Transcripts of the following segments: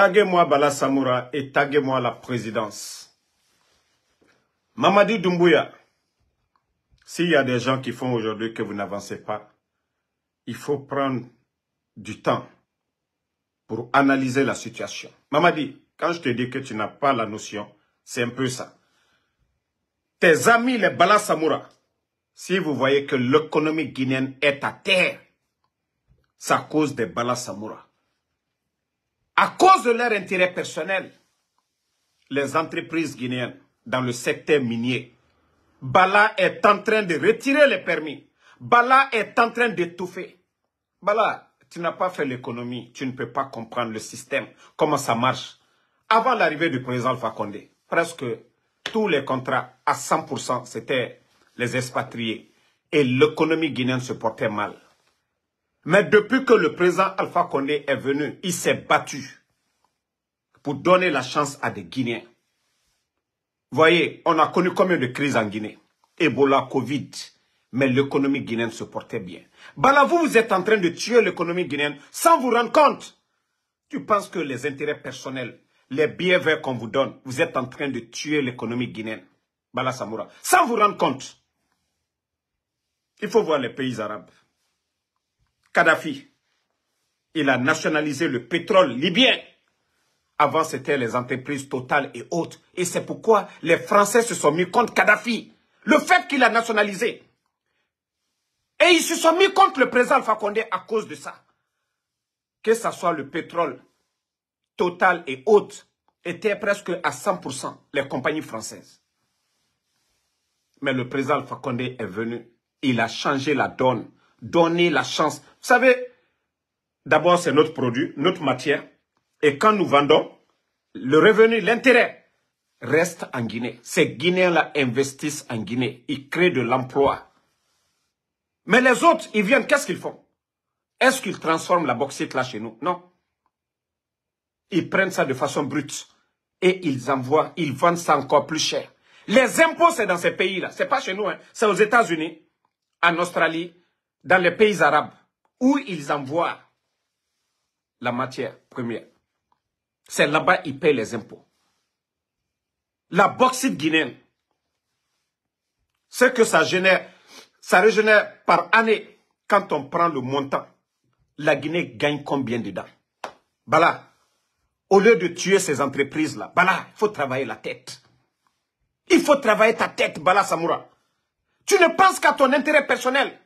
Taguez-moi Bala Samoura et taguez-moi la présidence. Mamadi Doumbouya, s'il y a des gens qui font aujourd'hui que vous n'avancez pas, il faut prendre du temps pour analyser la situation. Mamadi, quand je te dis que tu n'as pas la notion, c'est un peu ça. Tes amis, les Bala Samoura, si vous voyez que l'économie guinéenne est à terre, ça cause des Bala Samoura à cause de leur intérêt personnel, les entreprises guinéennes dans le secteur minier, Bala est en train de retirer les permis. Bala est en train d'étouffer. Bala, tu n'as pas fait l'économie, tu ne peux pas comprendre le système, comment ça marche. Avant l'arrivée du président Fakonde, presque tous les contrats à 100%, c'était les expatriés. Et l'économie guinéenne se portait mal. Mais depuis que le président Alpha Condé est venu, il s'est battu pour donner la chance à des Guinéens. Voyez, on a connu combien de crises en Guinée Ebola, Covid, mais l'économie guinéenne se portait bien. Bala, vous, vous êtes en train de tuer l'économie guinéenne sans vous rendre compte. Tu penses que les intérêts personnels, les billets verts qu'on vous donne, vous êtes en train de tuer l'économie guinéenne. Bala Samoura, sans vous rendre compte. Il faut voir les pays arabes. Kadhafi. Il a nationalisé le pétrole libyen. Avant, c'était les entreprises totales et hautes. Et c'est pourquoi les Français se sont mis contre Kadhafi. Le fait qu'il a nationalisé. Et ils se sont mis contre le président Fakonde à cause de ça. Que ce soit le pétrole, Total et haute, était presque à 100% les compagnies françaises. Mais le président Fakonde est venu. Il a changé la donne donner la chance. Vous savez, d'abord, c'est notre produit, notre matière. Et quand nous vendons, le revenu, l'intérêt reste en Guinée. Ces Guinéens-là investissent en Guinée. Ils créent de l'emploi. Mais les autres, ils viennent, qu'est-ce qu'ils font Est-ce qu'ils transforment la bauxite là chez nous Non. Ils prennent ça de façon brute. Et ils envoient, ils vendent ça encore plus cher. Les impôts, c'est dans ces pays-là. C'est pas chez nous, hein. c'est aux États-Unis, en Australie, dans les pays arabes où ils envoient la matière première. C'est là-bas qu'ils payent les impôts. La bauxite guinéenne, ce que ça génère, ça régénère par année. Quand on prend le montant, la Guinée gagne combien dedans Voilà. Au lieu de tuer ces entreprises-là, voilà, il faut travailler la tête. Il faut travailler ta tête, Bala Samoura. Tu ne penses qu'à ton intérêt personnel.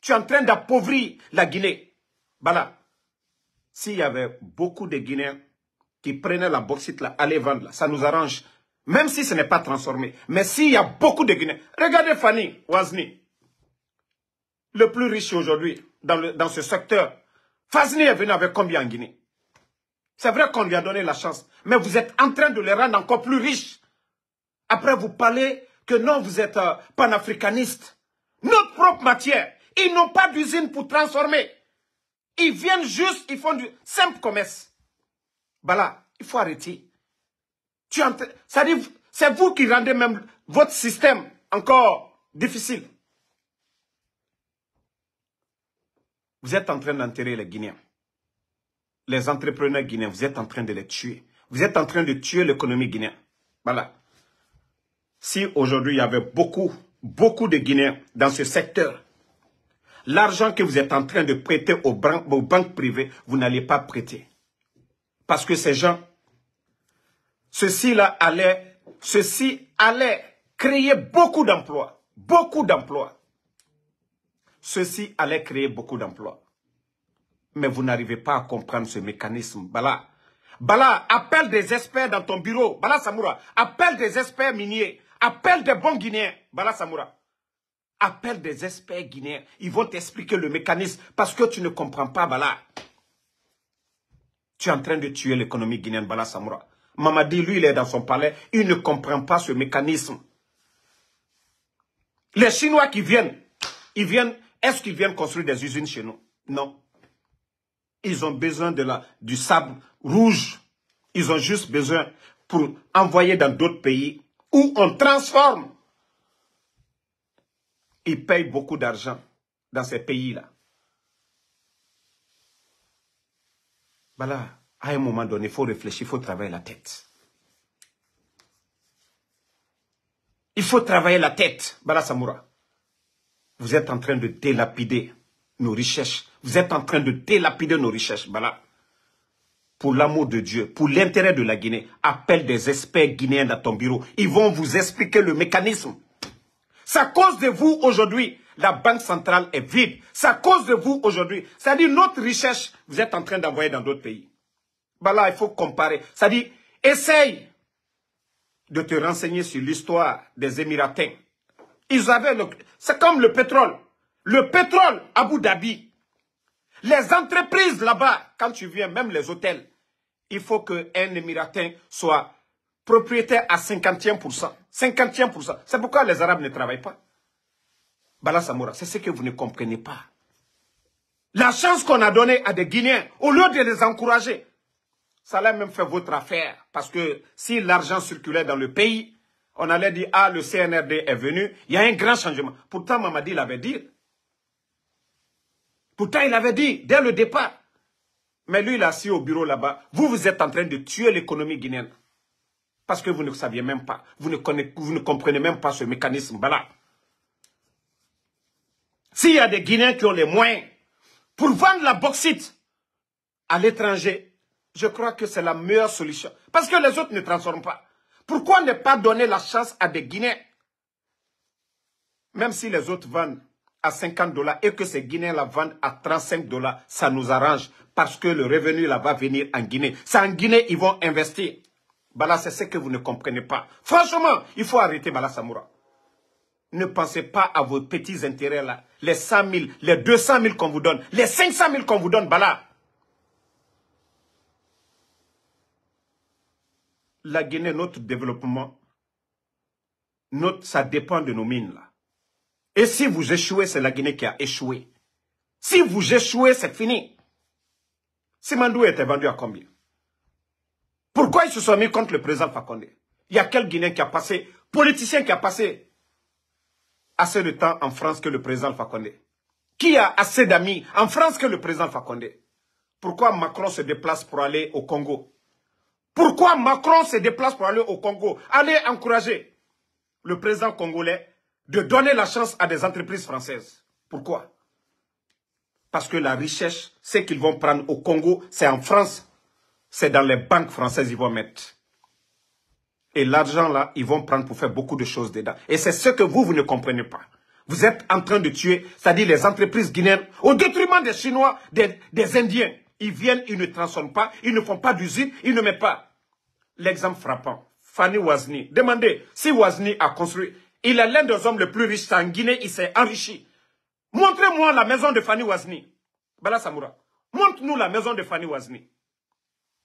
Tu es en train d'appauvrir la Guinée. Voilà. S'il y avait beaucoup de Guinéens qui prenaient la bauxite, là, vendre, là, ça nous arrange. Même si ce n'est pas transformé. Mais s'il y a beaucoup de Guinéens. Regardez Fanny Wazni, le plus riche aujourd'hui dans, ce secteur. Fazni est venu avec combien en Guinée C'est vrai qu'on lui a donné la chance. Mais vous êtes en train de les rendre encore plus riches. Après, vous parlez que non, vous êtes euh, panafricaniste. Notre propre matière. Ils n'ont pas d'usine pour transformer. Ils viennent juste, ils font du simple commerce. Voilà, il faut arrêter. Tu c'est vous qui rendez même votre système encore difficile. Vous êtes en train d'enterrer les Guinéens. Les entrepreneurs guinéens, vous êtes en train de les tuer. Vous êtes en train de tuer l'économie guinéenne. Voilà. Si aujourd'hui il y avait beaucoup, beaucoup de Guinéens dans ce secteur, L'argent que vous êtes en train de prêter aux banques, privées, vous n'allez pas prêter. Parce que ces gens, ceci ci là allaient, créer beaucoup d'emplois. Beaucoup d'emplois. Ceci allait créer beaucoup d'emplois. Mais vous n'arrivez pas à comprendre ce mécanisme. Bala, Bala, appelle des experts dans ton bureau. Bala Samoura, appelle des experts miniers. Appelle des bons Guinéens. Bala Samoura. Appelle des experts guinéens. Ils vont t'expliquer le mécanisme parce que tu ne comprends pas, Bala. Tu es en train de tuer l'économie guinéenne, Bala Samoura. Mamadi, lui, il est dans son palais. Il ne comprend pas ce mécanisme. Les Chinois qui viennent, ils viennent, est-ce qu'ils viennent construire des usines chez nous Non. Ils ont besoin de la, du sable rouge. Ils ont juste besoin pour envoyer dans d'autres pays où on transforme ils payent beaucoup d'argent dans ces pays-là. Voilà, à un moment donné, il faut réfléchir, il faut travailler la tête. Il faut travailler la tête, Bala Samoura. Vous êtes en train de délapider nos recherches. Vous êtes en train de délapider nos recherches, Bala. Pour l'amour de Dieu, pour l'intérêt de la Guinée, appelle des experts guinéens dans ton bureau. Ils vont vous expliquer le mécanisme. C'est à cause de vous aujourd'hui, la banque centrale est vide. C'est à cause de vous aujourd'hui. C'est-à-dire notre richesse, vous êtes en train d'envoyer dans d'autres pays. Bah là, il faut comparer. C'est-à-dire, essaye de te renseigner sur l'histoire des Émiratins. Ils avaient le... C'est comme le pétrole. Le pétrole, Abu Dhabi. Les entreprises là-bas, quand tu viens, même les hôtels, il faut qu'un Émiratin soit propriétaire à 51%. 51%. C'est pourquoi les Arabes ne travaillent pas. Bala Samoura, c'est ce que vous ne comprenez pas. La chance qu'on a donnée à des Guinéens, au lieu de les encourager, ça l'a même fait votre affaire. Parce que si l'argent circulait dans le pays, on allait dire, ah, le CNRD est venu, il y a un grand changement. Pourtant, Mamadi l'avait dit. Pourtant, il avait dit, dès le départ. Mais lui, il a assis au bureau là-bas. Vous, vous êtes en train de tuer l'économie guinéenne. Parce que vous ne saviez même pas. Vous ne, vous ne comprenez même pas ce mécanisme S'il y a des Guinéens qui ont les moyens pour vendre la bauxite à l'étranger, je crois que c'est la meilleure solution. Parce que les autres ne transforment pas. Pourquoi ne pas donner la chance à des Guinéens Même si les autres vendent à 50 dollars et que ces Guinéens la vendent à 35 dollars, ça nous arrange parce que le revenu là va venir en Guinée. C'est en Guinée ils vont investir. Bala, c'est ce que vous ne comprenez pas. Franchement, il faut arrêter Bala Samoura. Ne pensez pas à vos petits intérêts là. Les 100 000, les 200 000 qu'on vous donne, les 500 000 qu'on vous donne, Bala. La Guinée, notre développement, ça dépend de nos mines là. Et si vous échouez, c'est la Guinée qui a échoué. Si vous échouez, c'est fini. Simandou était vendu à combien pourquoi ils se sont mis contre le président Fakonde Il y a quel Guinéen qui a passé, politicien qui a passé assez de temps en France que le président Fakonde Qui a assez d'amis en France que le président Fakonde Pourquoi Macron se déplace pour aller au Congo Pourquoi Macron se déplace pour aller au Congo Allez encourager le président congolais de donner la chance à des entreprises françaises. Pourquoi Parce que la richesse, ce qu'ils vont prendre au Congo, c'est en France c'est dans les banques françaises qu'ils vont mettre. Et l'argent là, ils vont prendre pour faire beaucoup de choses dedans. Et c'est ce que vous, vous ne comprenez pas. Vous êtes en train de tuer, c'est-à-dire les entreprises guinéennes, au détriment des Chinois, des, Indiens. Ils viennent, ils ne transforment pas, ils ne font pas d'usine, ils ne mettent pas. L'exemple frappant, Fanny Wazni. Demandez, si Wazni a construit, il est l'un des hommes les plus riches en Guinée, il s'est enrichi. Montrez-moi la maison de Fanny Wazni. Bala Samoura, montre-nous la maison de Fanny Wazni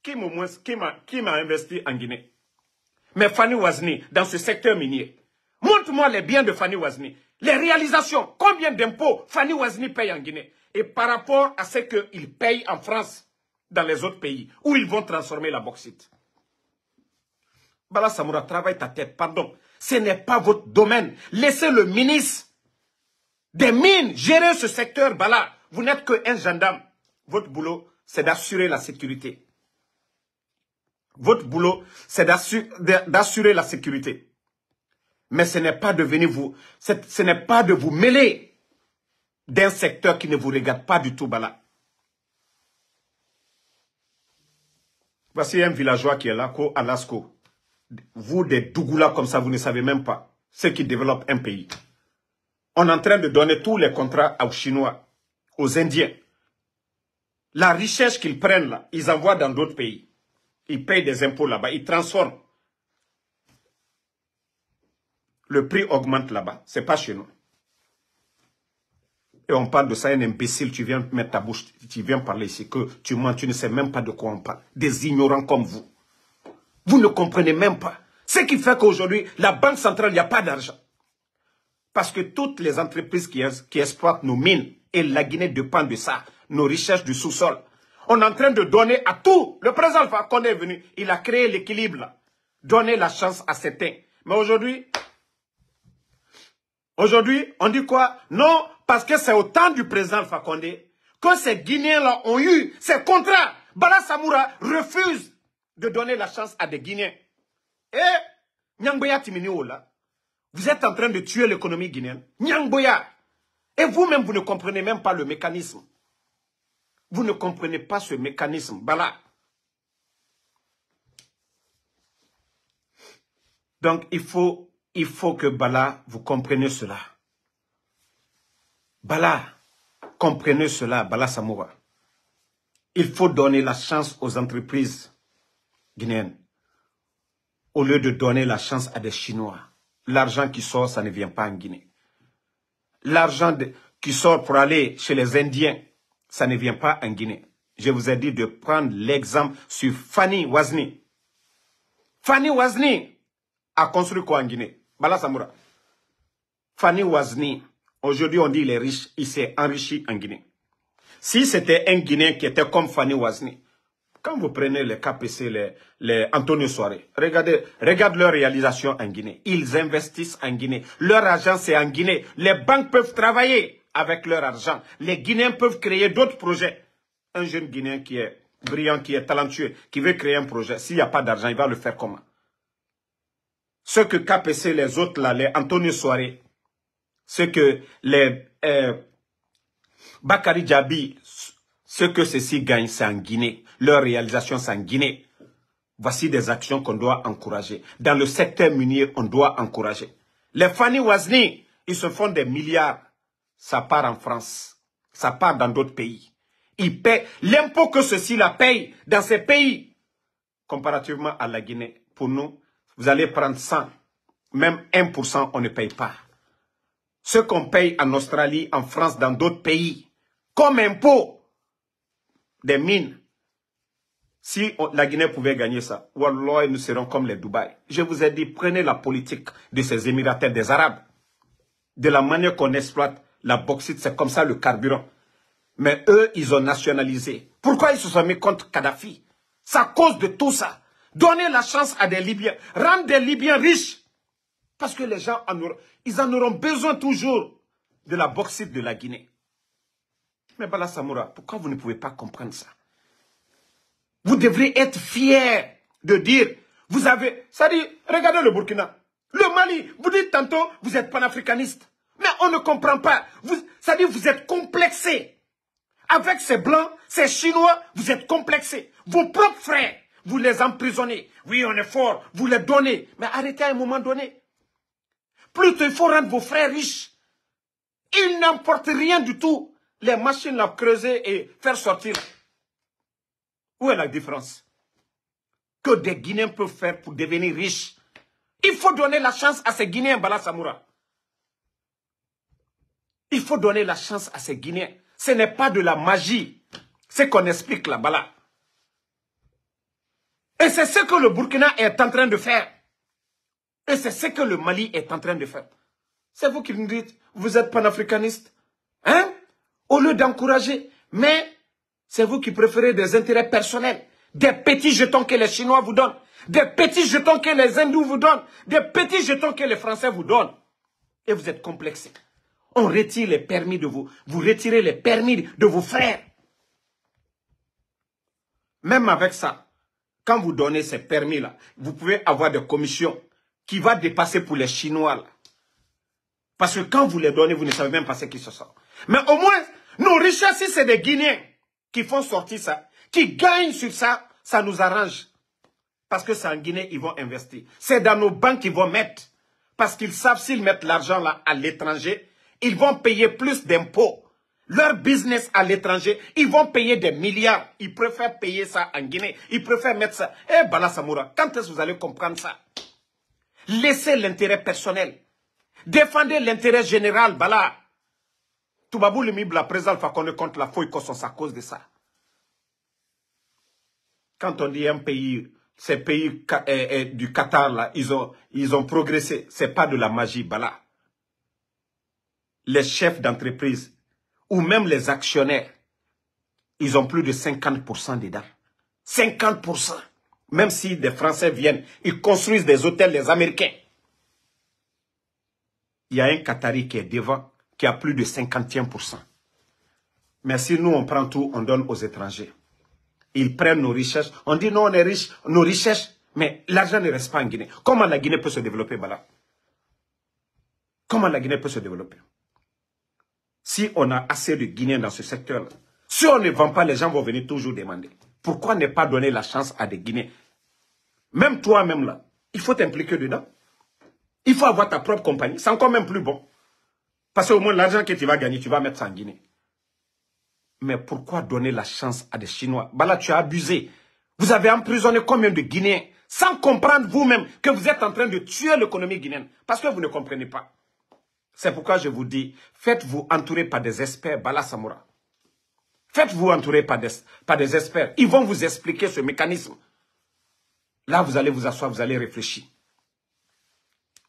qui m'a investi en Guinée Mais Fanny Wazni, dans ce secteur minier, montre-moi les biens de Fanny Wazni, les réalisations, combien d'impôts Fanny Wazni paye en Guinée et par rapport à ce qu'il paye en France, dans les autres pays, où ils vont transformer la bauxite. Bala Samoura, travaille ta tête, pardon. Ce n'est pas votre domaine. Laissez le ministre des mines gérer ce secteur, Bala. Vous n'êtes qu'un gendarme. Votre boulot, c'est d'assurer la sécurité. Votre boulot, c'est d'assurer la sécurité. Mais ce n'est pas de venir vous, ce n'est pas de vous mêler d'un secteur qui ne vous regarde pas du tout, Bala. Voici un villageois qui est là, Ko Alasko. Vous, des Dougoula comme ça, vous ne savez même pas ce qui développe un pays. On est en train de donner tous les contrats aux Chinois, aux Indiens. La richesse qu'ils prennent là, ils envoient dans d'autres pays. Ils payent des impôts là-bas, ils transforment. Le prix augmente là-bas, ce n'est pas chez nous. Et on parle de ça, un imbécile, tu viens mettre ta bouche, tu viens parler ici, que tu mens, tu ne sais même pas de quoi on parle. Des ignorants comme vous. Vous ne comprenez même pas. Ce qui fait qu'aujourd'hui, la Banque centrale, il n'y a pas d'argent. Parce que toutes les entreprises qui, qui exploitent nos mines, et la Guinée dépend de ça, nos recherches du sous-sol, on est en train de donner à tout. Le président Fakonde est venu, il a créé l'équilibre, donner la chance à certains. Mais aujourd'hui, aujourd'hui, on dit quoi Non, parce que c'est au temps du président Fakonde que ces Guinéens-là ont eu ces contrats. Bala Samoura refuse de donner la chance à des Guinéens. Et eh, Nyangboya Timini vous êtes en train de tuer l'économie guinéenne. Nyangboya. Et vous-même, vous ne comprenez même pas le mécanisme. Vous ne comprenez pas ce mécanisme. Bala. Donc, il faut, il faut que Bala, vous compreniez cela. Bala, comprenez cela, Bala Samoura. Il faut donner la chance aux entreprises guinéennes au lieu de donner la chance à des Chinois. L'argent qui sort, ça ne vient pas en Guinée. L'argent qui sort pour aller chez les Indiens, ça ne vient pas en Guinée. Je vous ai dit de prendre l'exemple sur Fanny Wazni. Fanny Wazni a construit quoi en Guinée Bala Samoura. Fanny Wazni, aujourd'hui on dit il est riche, il s'est enrichi en Guinée. Si c'était un Guinéen qui était comme Fanny Wazni, quand vous prenez les KPC, les, Antonio Soare, regardez, regardez leur réalisation en Guinée. Ils investissent en Guinée. Leur agence est en Guinée. Les banques peuvent travailler avec leur argent. Les Guinéens peuvent créer d'autres projets. Un jeune Guinéen qui est brillant, qui est talentueux, qui veut créer un projet, s'il n'y a pas d'argent, il va le faire comment Ce que KPC, les autres là, les Antonio Soare, ce que les euh, Bakari Djabi, ce que ceux-ci gagnent, c'est en Guinée. Leur réalisation, c'est en Guinée. Voici des actions qu'on doit encourager. Dans le secteur minier, on doit encourager. Les Fanny Wazni, ils se font des milliards ça part en France, ça part dans d'autres pays. Ils paient l'impôt que ceux ci la payent dans ces pays, comparativement à la Guinée. Pour nous, vous allez prendre 100, même 1%, on ne paye pas. Ce qu'on paye en Australie, en France, dans d'autres pays, comme impôt des mines. Si la Guinée pouvait gagner ça, Wallah, nous serons comme les Dubaï. Je vous ai dit, prenez la politique de ces émirataires des Arabes, de la manière qu'on exploite la bauxite, c'est comme ça le carburant. Mais eux, ils ont nationalisé. Pourquoi ils se sont mis contre Kadhafi C'est à cause de tout ça. Donner la chance à des Libyens. Rendre des Libyens riches. Parce que les gens, en ils en auront besoin toujours de la bauxite de la Guinée. Mais Bala Samoura, pourquoi vous ne pouvez pas comprendre ça Vous devrez être fier de dire, vous avez... Ça dit, regardez le Burkina, le Mali. Vous dites tantôt, vous êtes panafricaniste. Mais on ne comprend pas. Vous, ça dit vous êtes complexés. Avec ces blancs, ces chinois, vous êtes complexés. Vos propres frères, vous les emprisonnez. Oui, on est fort, vous les donnez. Mais arrêtez à un moment donné. Plutôt, il faut rendre vos frères riches. Ils n'emportent rien du tout. Les machines à creuser et faire sortir. Où est la différence Que des Guinéens peuvent faire pour devenir riches. Il faut donner la chance à ces Guinéens, Bala Samoura. Il faut donner la chance à ces Guinéens. Ce n'est pas de la magie, c'est qu'on explique là-bas. Et c'est ce que le Burkina est en train de faire. Et c'est ce que le Mali est en train de faire. C'est vous qui nous dites, vous êtes panafricaniste. Hein? Au lieu d'encourager. Mais c'est vous qui préférez des intérêts personnels. Des petits jetons que les Chinois vous donnent. Des petits jetons que les Hindous vous donnent. Des petits jetons que les Français vous donnent. Et vous êtes complexés on retire les permis de vous. Vous retirez les permis de vos frères. Même avec ça, quand vous donnez ces permis-là, vous pouvez avoir des commissions qui vont dépasser pour les Chinois. Parce que quand vous les donnez, vous ne savez même pas ce qui se sort. Mais au moins, nos richesses, si c'est des Guinéens qui font sortir ça, qui gagnent sur ça, ça nous arrange. Parce que c'est en Guinée qu'ils vont investir. C'est dans nos banques qu'ils vont mettre. Parce qu'ils savent s'ils mettent l'argent là à l'étranger, ils vont payer plus d'impôts. Leur business à l'étranger, ils vont payer des milliards. Ils préfèrent payer ça en Guinée. Ils préfèrent mettre ça. Eh, Bala Samoura, quand est-ce que vous allez comprendre ça Laissez l'intérêt personnel. Défendez l'intérêt général, Bala. Toubabou Mibla, la qu'on ne contre la qu'on soit à cause de ça. Quand on dit un pays, ces pays eh, eh, du Qatar, là, ils ont, ils ont progressé. C'est pas de la magie, Bala les chefs d'entreprise ou même les actionnaires, ils ont plus de 50% dedans. 50%. Même si des Français viennent, ils construisent des hôtels, les Américains. Il y a un Qatari qui est devant, qui a plus de 51%. Mais si nous, on prend tout, on donne aux étrangers. Ils prennent nos richesses. On dit, non, on est riche, nos richesses, mais l'argent ne reste pas en Guinée. Comment la Guinée peut se développer, Bala Comment la Guinée peut se développer si on a assez de Guinéens dans ce secteur-là, si on ne vend pas, les gens vont venir toujours demander. Pourquoi ne pas donner la chance à des Guinéens Même toi-même là, il faut t'impliquer dedans. Il faut avoir ta propre compagnie. C'est encore même plus bon. Parce qu'au moins, l'argent que tu vas gagner, tu vas mettre ça en Guinée. Mais pourquoi donner la chance à des Chinois bah là, tu as abusé. Vous avez emprisonné combien de Guinéens sans comprendre vous-même que vous êtes en train de tuer l'économie guinéenne parce que vous ne comprenez pas. C'est pourquoi je vous dis, faites-vous entourer par des experts, Bala Samoura. Faites-vous entourer par des, par experts. Ils vont vous expliquer ce mécanisme. Là, vous allez vous asseoir, vous allez réfléchir.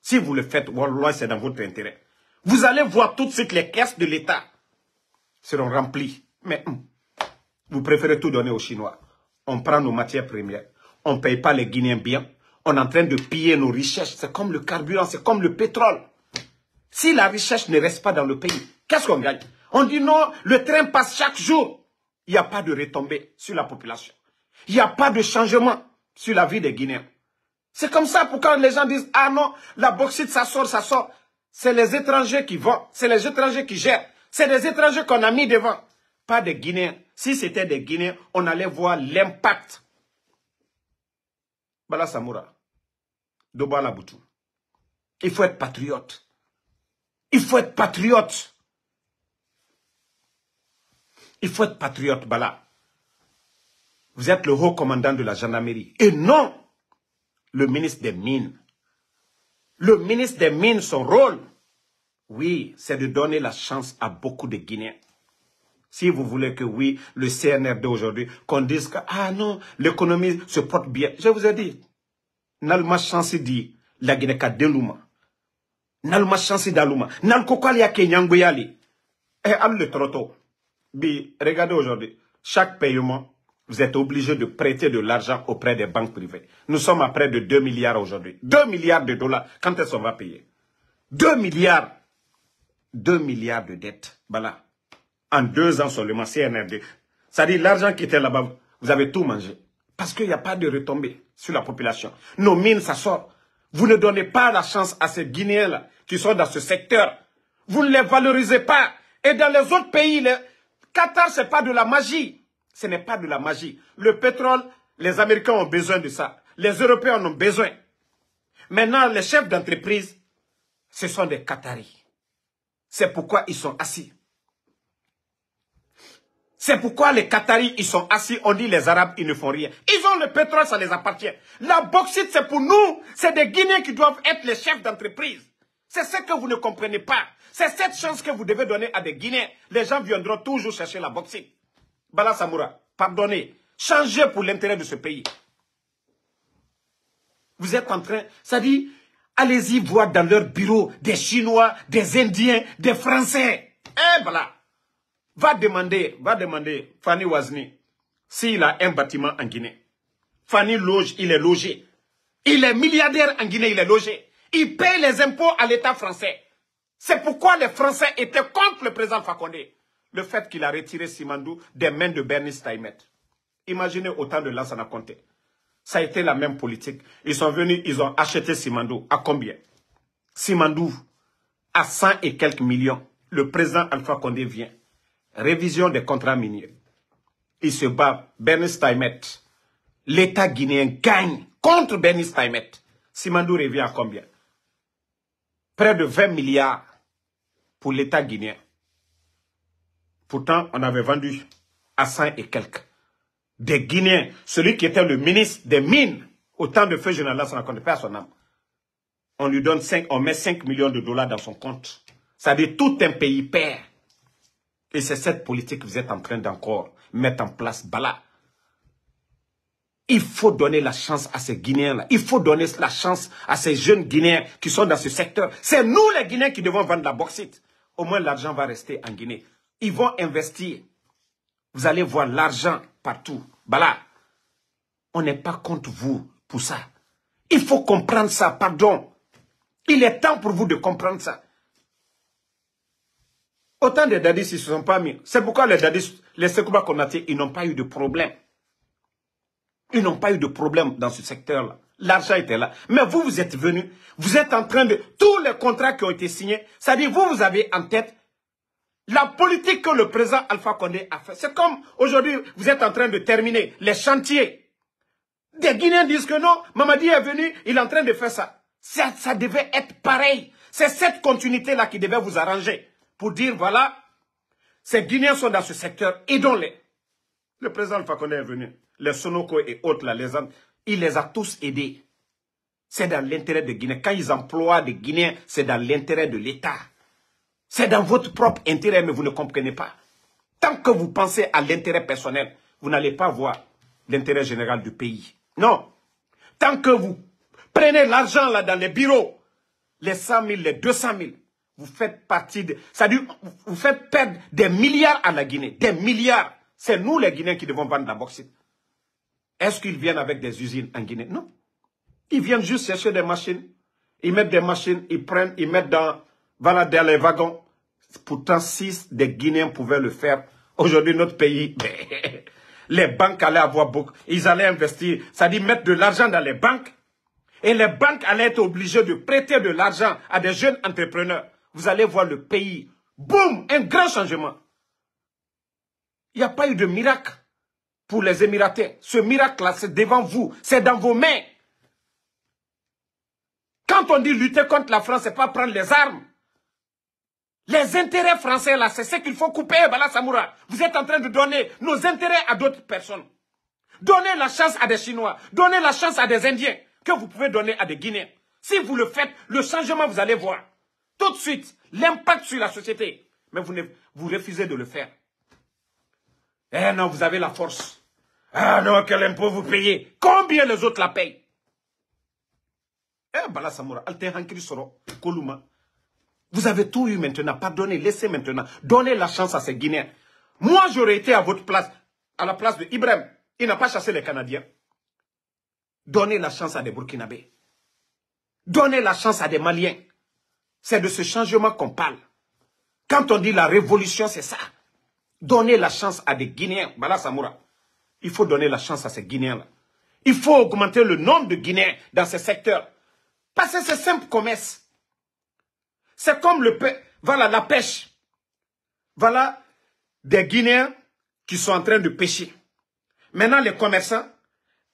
Si vous le faites, c'est dans votre intérêt. Vous allez voir tout de suite les caisses de l'État seront remplies. Mais hum, vous préférez tout donner aux Chinois. On prend nos matières premières. On ne paye pas les Guinéens bien. On est en train de piller nos richesses. C'est comme le carburant, c'est comme le pétrole. Si la richesse ne reste pas dans le pays, qu'est-ce qu'on gagne On dit non, le train passe chaque jour. Il n'y a pas de retombée sur la population. Il n'y a pas de changement sur la vie des Guinéens. C'est comme ça quand les gens disent, ah non, la bauxite, ça sort, ça sort. C'est les étrangers qui vont, c'est les étrangers qui gèrent, c'est les étrangers qu'on a mis devant, pas des Guinéens. Si c'était des Guinéens, on allait voir l'impact. Bala Samoura, Doba Laboutou, il faut être patriote. Il faut être patriote. Il faut être patriote, Bala. Vous êtes le haut commandant de la gendarmerie. Et non, le ministre des Mines. Le ministre des Mines, son rôle, oui, c'est de donner la chance à beaucoup de Guinéens. Si vous voulez que, oui, le CNRD aujourd'hui, qu'on dise que, ah non, l'économie se porte bien. Je vous ai dit, Nalma Chansi dit, la Guinée Kadelouma n'aluma chance daluma n'al ko yake nyango yali eh am le troto regardez aujourd'hui chaque paiement vous êtes obligé de prêter de l'argent auprès des banques privées. Nous sommes à près de 2 milliards aujourd'hui. 2 milliards de dollars. Quand est-ce qu'on va payer 2 milliards. 2 milliards de dettes. Voilà. En deux ans seulement, CNRD. C'est-à-dire l'argent qui était là-bas, vous avez tout mangé. Parce qu'il n'y a pas de retombée sur la population. Nos mines, ça sort. Vous ne donnez pas la chance à ces Guinéens-là qui sont dans ce secteur. Vous ne les valorisez pas. Et dans les autres pays, le Qatar, ce n'est pas de la magie. Ce n'est pas de la magie. Le pétrole, les Américains ont besoin de ça. Les Européens en ont besoin. Maintenant, les chefs d'entreprise, ce sont des Qataris. C'est pourquoi ils sont assis. C'est pourquoi les Qataris, ils sont assis. On dit les Arabes, ils ne font rien. Ils ont le pétrole, ça les appartient. La bauxite, c'est pour nous. C'est des Guinéens qui doivent être les chefs d'entreprise. C'est ce que vous ne comprenez pas. C'est cette chance que vous devez donner à des Guinéens. Les gens viendront toujours chercher la boxe. Bala Samoura, pardonnez. Changez pour l'intérêt de ce pays. Vous êtes en train... Ça dit, allez-y voir dans leur bureau des Chinois, des Indiens, des Français. Eh voilà. Va demander, va demander Fanny Wazni s'il a un bâtiment en Guinée. Fanny loge, il est logé. Il est milliardaire en Guinée, il est logé. Il payent les impôts à l'État français. C'est pourquoi les Français étaient contre le président Fakonde. Le fait qu'il a retiré Simandou des mains de Bernice Steinmet. Imaginez autant de Lassana Comté. Ça a été la même politique. Ils sont venus, ils ont acheté Simandou. À combien Simandou, à 100 et quelques millions. Le président Alpha Condé vient. Révision des contrats miniers. Il se bat. Bernie Steinmet. L'État guinéen gagne contre Bernice Steinmet. Simandou revient à combien près de 20 milliards pour l'État guinéen. Pourtant, on avait vendu à 100 et quelques. Des Guinéens, celui qui était le ministre des mines, au temps de feu général, ça connaît pas son âme. On lui donne 5, on met 5 millions de dollars dans son compte. Ça dit tout un pays perd. Et c'est cette politique que vous êtes en train d'encore mettre en place. Bala. Il faut donner la chance à ces Guinéens-là. Il faut donner la chance à ces jeunes Guinéens qui sont dans ce secteur. C'est nous les Guinéens qui devons vendre la bauxite. Au moins l'argent va rester en Guinée. Ils vont investir. Vous allez voir l'argent partout. Voilà. On n'est pas contre vous pour ça. Il faut comprendre ça, pardon. Il est temps pour vous de comprendre ça. Autant de dadis, ils ne se sont pas mis. C'est pourquoi les dadis, les Sekouba Konaté, ils n'ont pas eu de problème. Ils n'ont pas eu de problème dans ce secteur-là. L'argent était là. Mais vous, vous êtes venus, vous êtes en train de... Tous les contrats qui ont été signés, c'est-à-dire vous, vous avez en tête la politique que le président Alpha Condé a faite. C'est comme aujourd'hui, vous êtes en train de terminer les chantiers. Des Guinéens disent que non, Mamadi est venu, il est en train de faire ça. Ça, ça devait être pareil. C'est cette continuité-là qui devait vous arranger pour dire, voilà, ces Guinéens sont dans ce secteur, aidons-les. Le président Alpha Condé est venu les Sonoko et autres, là, les, il les a tous aidés. C'est dans l'intérêt de Guinée. Quand ils emploient des Guinéens, c'est dans l'intérêt de l'État. C'est dans votre propre intérêt, mais vous ne comprenez pas. Tant que vous pensez à l'intérêt personnel, vous n'allez pas voir l'intérêt général du pays. Non. Tant que vous prenez l'argent là dans les bureaux, les 100 000, les 200 000, vous faites partie de... vous faites perdre des milliards à la Guinée. Des milliards. C'est nous les Guinéens qui devons vendre la bauxite. Est-ce qu'ils viennent avec des usines en Guinée Non. Ils viennent juste chercher des machines. Ils mettent des machines, ils prennent, ils mettent dans, dans les wagons. Pourtant, si des Guinéens pouvaient le faire, aujourd'hui, notre pays, ben, les banques allaient avoir beaucoup. Ils allaient investir, ça dit mettre de l'argent dans les banques. Et les banques allaient être obligées de prêter de l'argent à des jeunes entrepreneurs. Vous allez voir le pays. Boum Un grand changement. Il n'y a pas eu de miracle pour les Émiratais. Ce miracle-là, c'est devant vous, c'est dans vos mains. Quand on dit lutter contre la France, c'est pas prendre les armes. Les intérêts français, là, c'est ce qu'il faut couper, Bala Samoura. Vous êtes en train de donner nos intérêts à d'autres personnes. Donnez la chance à des Chinois. Donnez la chance à des Indiens que vous pouvez donner à des Guinéens. Si vous le faites, le changement, vous allez voir. Tout de suite, l'impact sur la société. Mais vous, ne, vous refusez de le faire. Eh non, vous avez la force. Ah non, quel impôt vous payez. Combien les autres la payent Eh Bala Samoura, Soro, Koluma. Vous avez tout eu maintenant. Pardonnez, laissez maintenant. Donnez la chance à ces Guinéens. Moi, j'aurais été à votre place, à la place de Ibrahim. Il n'a pas chassé les Canadiens. Donnez la chance à des Burkinabés. Donnez la chance à des Maliens. C'est de ce changement qu'on parle. Quand on dit la révolution, c'est ça. Donner la chance à des Guinéens. Bala Samoura, il faut donner la chance à ces Guinéens-là. Il faut augmenter le nombre de Guinéens dans ces secteurs. Parce que c'est simple commerce. C'est comme le voilà, la pêche. Voilà des Guinéens qui sont en train de pêcher. Maintenant, les commerçants,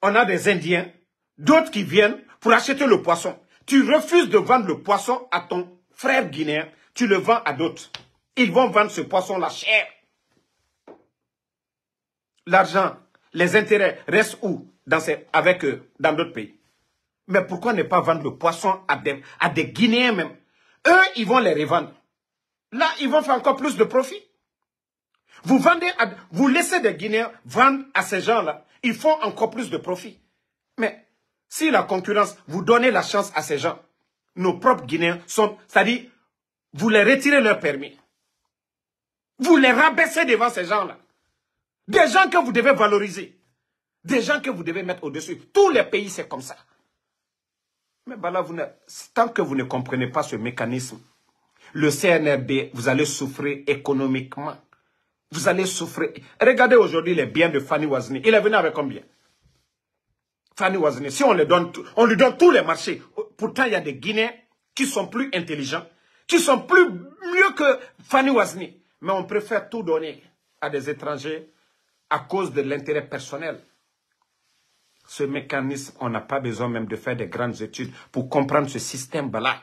on a des Indiens, d'autres qui viennent pour acheter le poisson. Tu refuses de vendre le poisson à ton frère guinéen, tu le vends à d'autres. Ils vont vendre ce poisson-là cher l'argent, les intérêts restent où dans Avec eux, dans d'autres pays. Mais pourquoi ne pas vendre le poisson à des, à des Guinéens même Eux, ils vont les revendre. Là, ils vont faire encore plus de profit. Vous vendez, vous laissez des Guinéens vendre à ces gens-là. Ils font encore plus de profit. Mais si la concurrence, vous donnez la chance à ces gens, nos propres Guinéens sont, c'est-à-dire, vous les retirez leur permis. Vous les rabaissez devant ces gens-là. Des gens que vous devez valoriser. Des gens que vous devez mettre au-dessus. Tous les pays, c'est comme ça. Mais voilà, tant que vous ne comprenez pas ce mécanisme, le CNRB, vous allez souffrir économiquement. Vous allez souffrir. Regardez aujourd'hui les biens de Fanny Wazni. Il est venu avec combien Fanny Wazni, si on, lui donne tous les marchés, pourtant il y a des Guinéens qui sont plus intelligents, qui sont plus mieux que Fanny Wazni. Mais on préfère tout donner à des étrangers à cause de l'intérêt personnel. Ce mécanisme, on n'a pas besoin même de faire des grandes études pour comprendre ce système-là.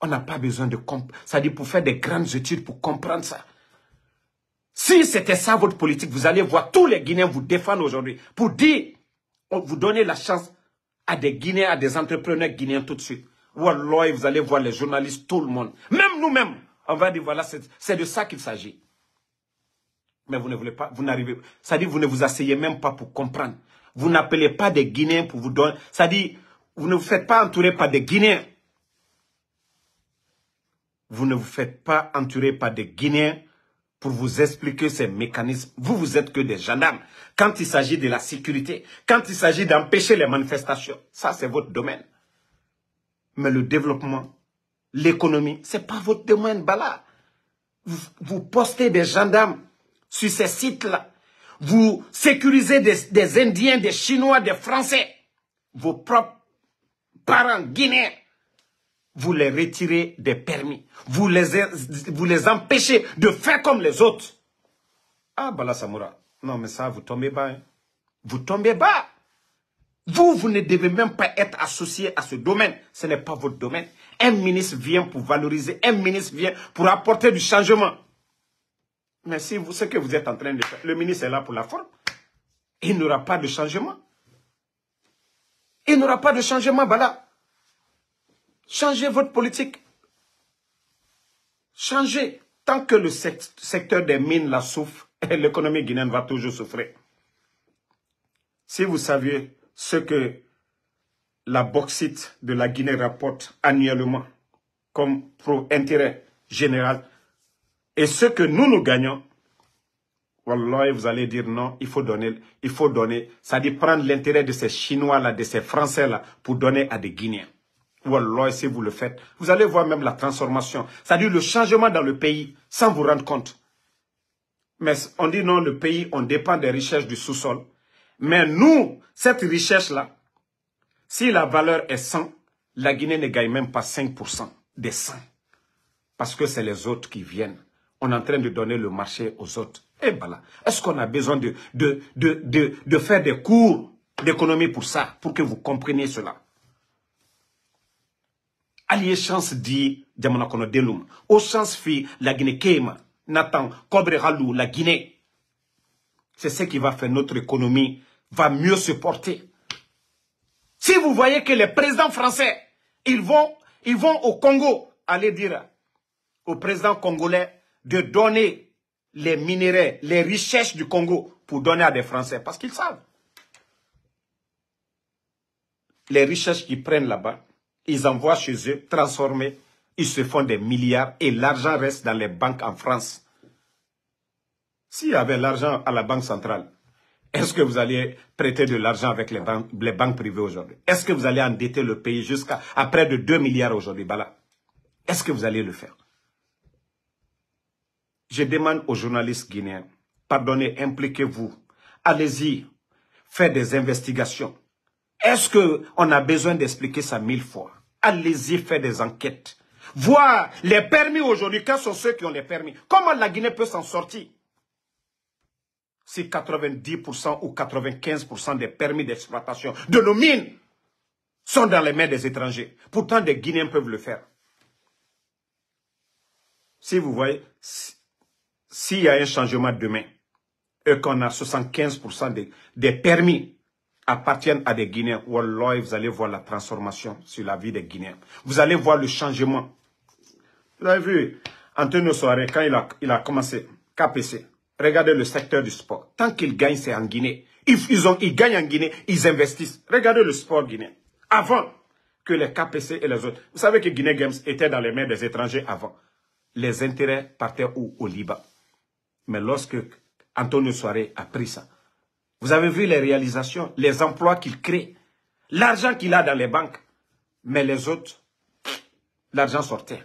On n'a pas besoin de Ça dit pour faire des grandes études pour comprendre ça. Si c'était ça votre politique, vous allez voir tous les Guinéens vous défendre aujourd'hui pour dire, vous donner la chance à des Guinéens, à des entrepreneurs guinéens tout de suite. Wallah, vous allez voir les journalistes, tout le monde. Même nous-mêmes, on va dire, voilà, c'est de ça qu'il s'agit mais vous ne voulez pas, vous n'arrivez pas. Ça dit, vous ne vous asseyez même pas pour comprendre. Vous n'appelez pas des Guinéens pour vous donner. Ça dit, vous ne vous faites pas entourer par des Guinéens. Vous ne vous faites pas entourer par des Guinéens pour vous expliquer ces mécanismes. Vous, vous êtes que des gendarmes. Quand il s'agit de la sécurité, quand il s'agit d'empêcher les manifestations, ça, c'est votre domaine. Mais le développement, l'économie, ce n'est pas votre domaine, Bala. vous postez des gendarmes sur ces sites-là. Vous sécurisez des, Indiens, des Chinois, des Français, vos propres parents guinéens. Vous les retirez des permis. Vous les, vous les empêchez de faire comme les autres. Ah, Bala Samoura, non mais ça, vous tombez bas. Hein. Vous tombez bas. Vous, vous ne devez même pas être associé à ce domaine. Ce n'est pas votre domaine. Un ministre vient pour valoriser, un ministre vient pour apporter du changement. Mais si vous, ce que vous êtes en train de faire, le ministre est là pour la forme, il n'aura pas de changement. Il n'aura pas de changement, voilà. Changez votre politique. Changez. Tant que le secteur des mines la souffre, l'économie guinéenne va toujours souffrir. Si vous saviez ce que la bauxite de la Guinée rapporte annuellement comme pour intérêt général, et ce que nous, nous gagnons, vous allez dire non, il faut donner, il faut donner. Ça dit prendre l'intérêt de ces Chinois-là, de ces Français-là, pour donner à des Guinéens. si vous le faites, vous allez voir même la transformation. Ça dit le changement dans le pays, sans vous rendre compte. Mais on dit non, le pays, on dépend des richesses du sous-sol. Mais nous, cette richesse-là, si la valeur est 100, la Guinée ne gagne même pas 5% des 100. Parce que c'est les autres qui viennent on est en train de donner le marché aux autres. Et eh, voilà. Est-ce qu'on a besoin de, de, faire des cours d'économie pour ça, pour que vous compreniez cela Allez, chance dit, Kono au chance la Guinée Nathan, Kobre Halou, la Guinée. C'est ce qui va faire notre économie, va mieux se porter. Si vous voyez que les présidents français, ils vont, ils vont au Congo, aller dire au président congolais, de donner les minéraux les richesses du Congo pour donner à des Français parce qu'ils savent. Les richesses qu'ils prennent là-bas, ils envoient chez eux, transformés, ils se font des milliards et l'argent reste dans les banques en France. S'il y avait l'argent à la Banque centrale, est-ce que vous allez prêter de l'argent avec les banques, privées aujourd'hui Est-ce que vous allez endetter le pays jusqu'à près de 2 milliards aujourd'hui Bala, est-ce que vous allez le faire je demande aux journalistes guinéens, pardonnez, impliquez-vous. Allez-y, faites des investigations. Est-ce qu'on a besoin d'expliquer ça mille fois Allez-y, faites des enquêtes. Voir les permis aujourd'hui, quels sont ceux qui ont les permis Comment la Guinée peut s'en sortir Si 90% ou 95% des permis d'exploitation de nos mines sont dans les mains des étrangers. Pourtant, des Guinéens peuvent le faire. Si vous voyez, s'il y a un changement demain et qu'on a 75% des, des permis appartiennent à des Guinéens, vous allez voir la transformation sur la vie des Guinéens. Vous allez voir le changement. Vous avez vu, Antonio Soare, quand il a, commencé, KPC, regardez le secteur du sport. Tant qu'il gagne, c'est en Guinée. ils, ils gagnent en Guinée, ils investissent. Regardez le sport guinéen. Avant que les KPC et les autres. Vous savez que Guinée Games était dans les mains des étrangers avant. Les intérêts partaient où Au Liban. Mais lorsque Antonio Soiré a pris ça, vous avez vu les réalisations, les emplois qu'il crée, l'argent qu'il a dans les banques. Mais les autres, l'argent sortait.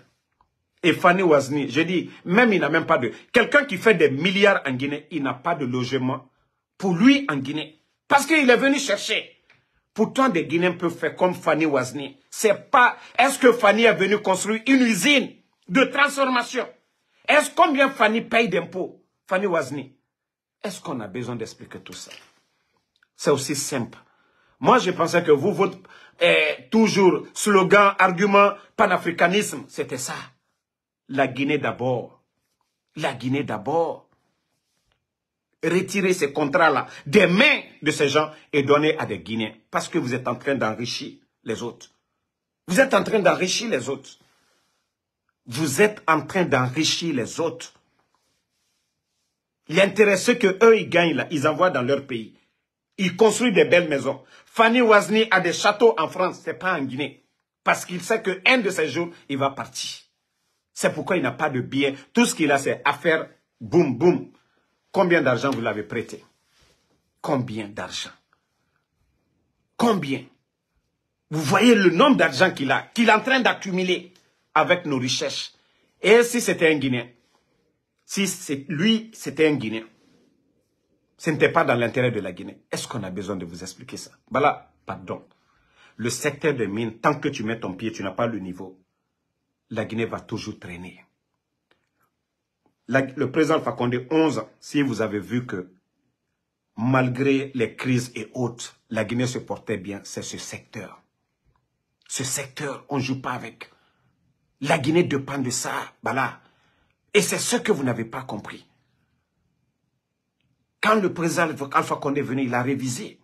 Et Fanny Wazni, je dis, même il n'a même pas de... Quelqu'un qui fait des milliards en Guinée, il n'a pas de logement pour lui en Guinée. Parce qu'il est venu chercher. Pourtant, des Guinéens peuvent faire comme Fanny Wazni. C'est pas... Est-ce que Fanny est venu construire une usine de transformation Est-ce combien Fanny paye d'impôts Fanny Wazni, est-ce qu'on a besoin d'expliquer tout ça C'est aussi simple. Moi, je pensais que vous, votre eh, toujours slogan, argument, panafricanisme, c'était ça. La Guinée d'abord. La Guinée d'abord. Retirez ces contrats-là des mains de ces gens et donner à des Guinéens. Parce que vous êtes en train d'enrichir les autres. Vous êtes en train d'enrichir les autres. Vous êtes en train d'enrichir les autres. Il est intéressé que eux ils gagnent là, ils envoient dans leur pays. Ils construisent des belles maisons. Fanny Wazni a des châteaux en France, c'est pas en Guinée. Parce qu'il sait qu'un de ces jours, il va partir. C'est pourquoi il n'a pas de billets. Tout ce qu'il a, c'est affaire, boum, boum. Combien d'argent vous l'avez prêté Combien d'argent Combien Vous voyez le nombre d'argent qu'il a, qu'il est en train d'accumuler avec nos recherches. Et si c'était un Guinéen, si lui, c'était un Guinéen, ce n'était pas dans l'intérêt de la Guinée. Est-ce qu'on a besoin de vous expliquer ça Voilà, pardon. Le secteur des mines, tant que tu mets ton pied, tu n'as pas le niveau, la Guinée va toujours traîner. le président Fakonde, 11 ans, si vous avez vu que malgré les crises et autres, la Guinée se portait bien, c'est ce secteur. Ce secteur, on ne joue pas avec. La Guinée dépend de ça. Voilà. Et c'est ce que vous n'avez pas compris. Quand le président Alpha Condé est venu, il a révisé.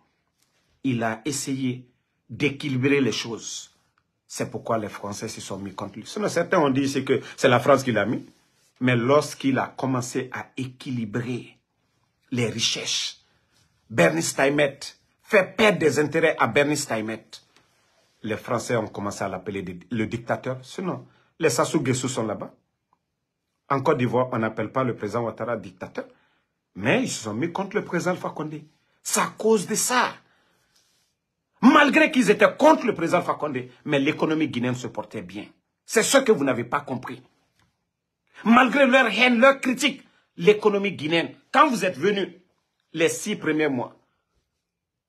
Il a essayé d'équilibrer les choses. C'est pourquoi les Français se sont mis contre lui. Certains ont dit que c'est la France qui l'a mis. Mais lorsqu'il a commencé à équilibrer les richesses, Bernie Steinmet fait perdre des intérêts à Bernie Steinmet. Les Français ont commencé à l'appeler le dictateur. Sinon, les Sassou sont là-bas. En Côte d'Ivoire, on n'appelle pas le président Ouattara dictateur, mais ils se sont mis contre le président Fakonde. C'est à cause de ça. Malgré qu'ils étaient contre le président Fakonde, mais l'économie guinéenne se portait bien. C'est ce que vous n'avez pas compris. Malgré leur haine, leur critique, l'économie guinéenne, quand vous êtes venu les six premiers mois,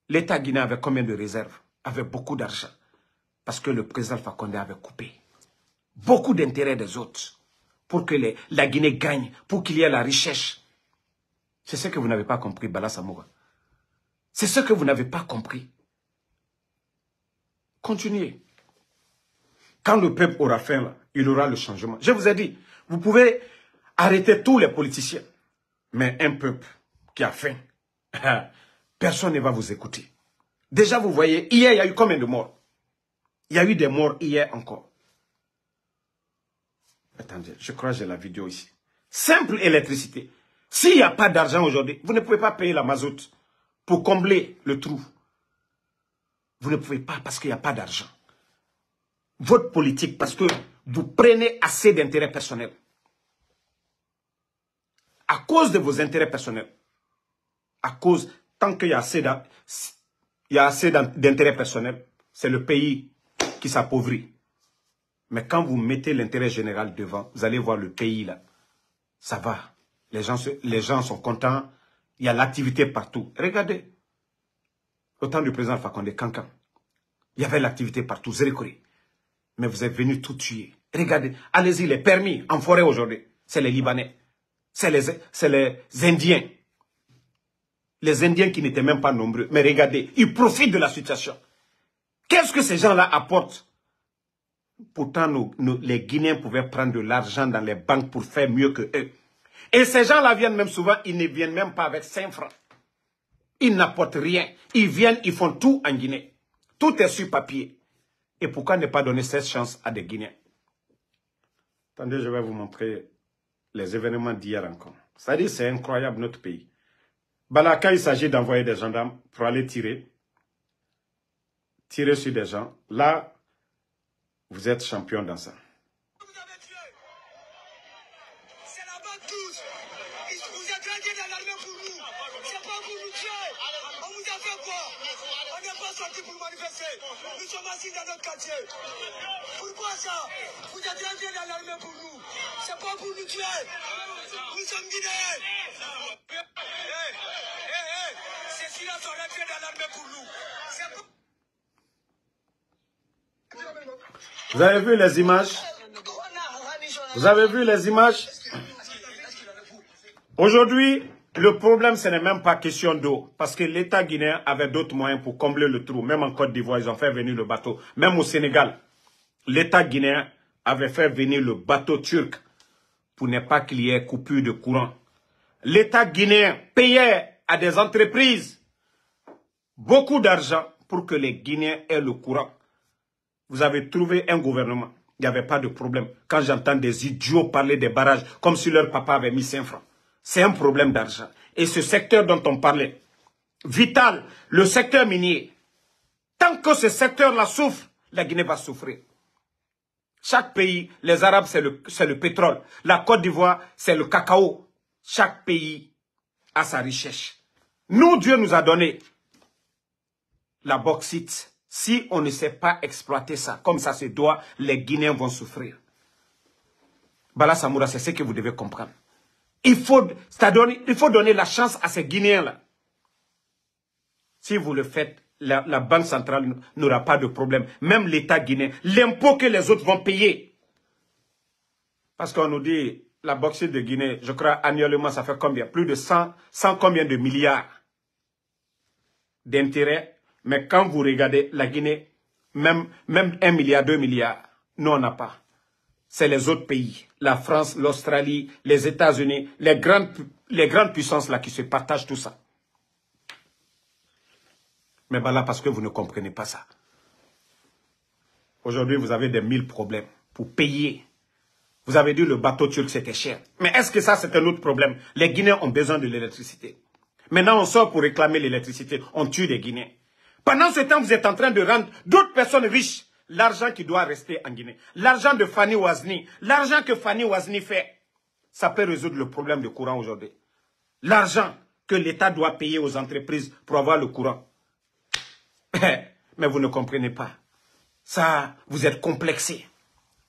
l'État guinéen avait combien de réserves Avait beaucoup d'argent. Parce que le président Fakonde avait coupé. Beaucoup d'intérêts des autres pour que la Guinée gagne, pour qu'il y ait la richesse C'est ce que vous n'avez pas compris, Bala Samoura. C'est ce que vous n'avez pas compris. Continuez. Quand le peuple aura faim, il aura le changement. Je vous ai dit, vous pouvez arrêter tous les politiciens. Mais un peuple qui a faim, personne ne va vous écouter. Déjà, vous voyez, hier, il y a eu combien de morts Il y a eu des morts hier encore. Attendez, je crois que j'ai la vidéo ici. Simple électricité. S'il n'y a pas d'argent aujourd'hui, vous ne pouvez pas payer la mazout pour combler le trou. Vous ne pouvez pas parce qu'il n'y a pas d'argent. Votre politique, parce que vous prenez assez d'intérêts personnels. À cause de vos intérêts personnels. À cause, tant qu'il y a assez d'intérêts personnels, c'est le pays qui s'appauvrit. Mais quand vous mettez l'intérêt général devant, vous allez voir le pays là. Ça va. Les gens, sont contents. Il y a l'activité partout. Regardez. Au temps du président Fakonde Kankan, il y avait l'activité partout. Zerikori. Mais vous êtes venus tout tuer. Regardez. Allez-y, les permis en forêt aujourd'hui. C'est les Libanais. C'est les Indiens. Les Indiens qui n'étaient même pas nombreux. Mais regardez, ils profitent de la situation. Qu'est-ce que ces gens-là apportent Pourtant, les Guinéens pouvaient prendre de l'argent dans les banques pour faire mieux que eux. Et ces gens-là viennent même souvent, ils ne viennent même pas avec 5 francs. Ils n'apportent rien. Ils viennent, ils font tout en Guinée. Tout est sur papier. Et pourquoi ne pas donner cette chance à des Guinéens Attendez, je vais vous montrer les événements d'hier encore. C'est-à-dire, c'est incroyable notre pays. quand il s'agit d'envoyer des gendarmes pour aller tirer. Tirer sur des gens. Là, vous êtes champion dans ça. Vous avez tué. C'est la bande tous. Vous êtes rentrés dans l'armée pour nous. C'est pas pour nous tuer. On vous a fait quoi On n'est pas sorti pour manifester. Nous sommes assis dans notre quartier. Pourquoi ça Vous êtes rentrés dans l'armée pour nous. C'est pas pour nous tuer. Nous sommes guinéens. C'est hey, hey. ceux dans l'armée pour nous. C'est vous avez vu les images Vous avez vu les images Aujourd'hui, le problème, ce n'est même pas question d'eau, parce que l'État guinéen avait d'autres moyens pour combler le trou. Même en Côte d'Ivoire, ils ont fait venir le bateau. Même au Sénégal, l'État guinéen avait fait venir le bateau turc pour ne pas qu'il y ait coupure de courant. L'État guinéen payait à des entreprises beaucoup d'argent pour que les Guinéens aient le courant vous avez trouvé un gouvernement. Il n'y avait pas de problème. Quand j'entends des idiots parler des barrages, comme si leur papa avait mis 5 francs, c'est un problème d'argent. Et ce secteur dont on parlait, vital, le secteur minier, tant que ce secteur-là souffre, la Guinée va souffrir. Chaque pays, les Arabes, c'est le, le pétrole. La Côte d'Ivoire, c'est le cacao. Chaque pays a sa richesse. Nous, Dieu nous a donné la bauxite, si on ne sait pas exploiter ça, comme ça se doit, les Guinéens vont souffrir. Bala Samoura, c'est ce que vous devez comprendre. Il faut, donner la chance à ces Guinéens-là. Si vous le faites, la, Banque centrale n'aura pas de problème. Même l'État guinéen, l'impôt que les autres vont payer. Parce qu'on nous dit, la boxe de Guinée, je crois annuellement, ça fait combien Plus de 100, 100 combien de milliards d'intérêts mais quand vous regardez la Guinée, même, même 1 milliard, 2 milliards, nous, on n'a pas. C'est les autres pays, la France, l'Australie, les États-Unis, les grandes, puissances là qui se partagent tout ça. Mais voilà parce que vous ne comprenez pas ça. Aujourd'hui, vous avez des mille problèmes pour payer. Vous avez dit le bateau turc, c'était cher. Mais est-ce que ça, c'est un autre problème Les Guinéens ont besoin de l'électricité. Maintenant, on sort pour réclamer l'électricité. On tue les Guinéens. Pendant ce temps, vous êtes en train de rendre d'autres personnes riches. L'argent qui doit rester en Guinée. L'argent de Fanny Ouazni, L'argent que Fanny Ouazni fait. Ça peut résoudre le problème de courant aujourd'hui. L'argent que l'État doit payer aux entreprises pour avoir le courant. Mais vous ne comprenez pas. Ça, vous êtes complexé.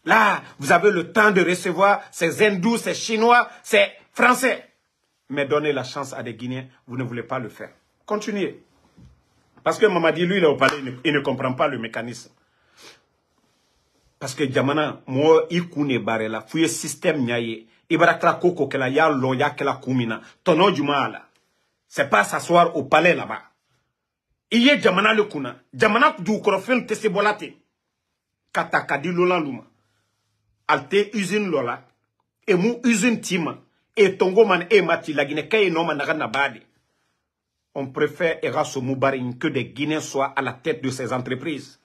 Là, vous avez le temps de recevoir ces hindous, ces chinois, ces français. Mais donner la chance à des Guinéens, vous ne voulez pas le faire. Continuez. Parce que Mamadi, lui, il est au palais, il ne comprend pas le mécanisme. Parce que Jamana moi, il connaît barre fouille système nyaye. Ibarakla koko la ya lo ya la kumina. Tonon du mal. C'est pas s'asseoir au palais là-bas. Il y a Jamana le kuna. Djamana du korofil te se bolate. Katakadi lola luma. Alte usine lola. Et mou usine tima. Et tongo man e mati la guinée kay no badi on préfère Eraso Moubarine que des Guinéens soient à la tête de ces entreprises.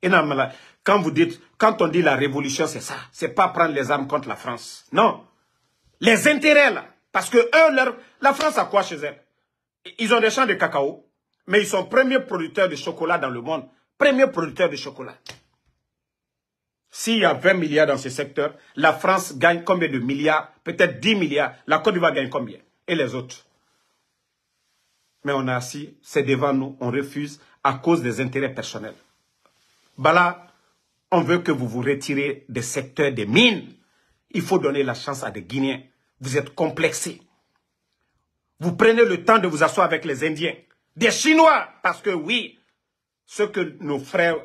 Et non, quand vous dites, quand on dit la révolution, c'est ça. C'est pas prendre les armes contre la France. Non. Les intérêts, là. Parce que eux, la France a quoi chez elle Ils ont des champs de cacao, mais ils sont premiers producteurs de chocolat dans le monde. Premier producteur de chocolat. S'il y a 20 milliards dans ce secteur, la France gagne combien de milliards Peut-être 10 milliards. La Côte d'Ivoire gagne combien Et les autres mais on est assis, c'est devant nous, on refuse à cause des intérêts personnels. Bala, on veut que vous vous retirez des secteurs des mines. Il faut donner la chance à des Guinéens. Vous êtes complexés. Vous prenez le temps de vous asseoir avec les Indiens. Des Chinois, parce que oui, ce que nos frères,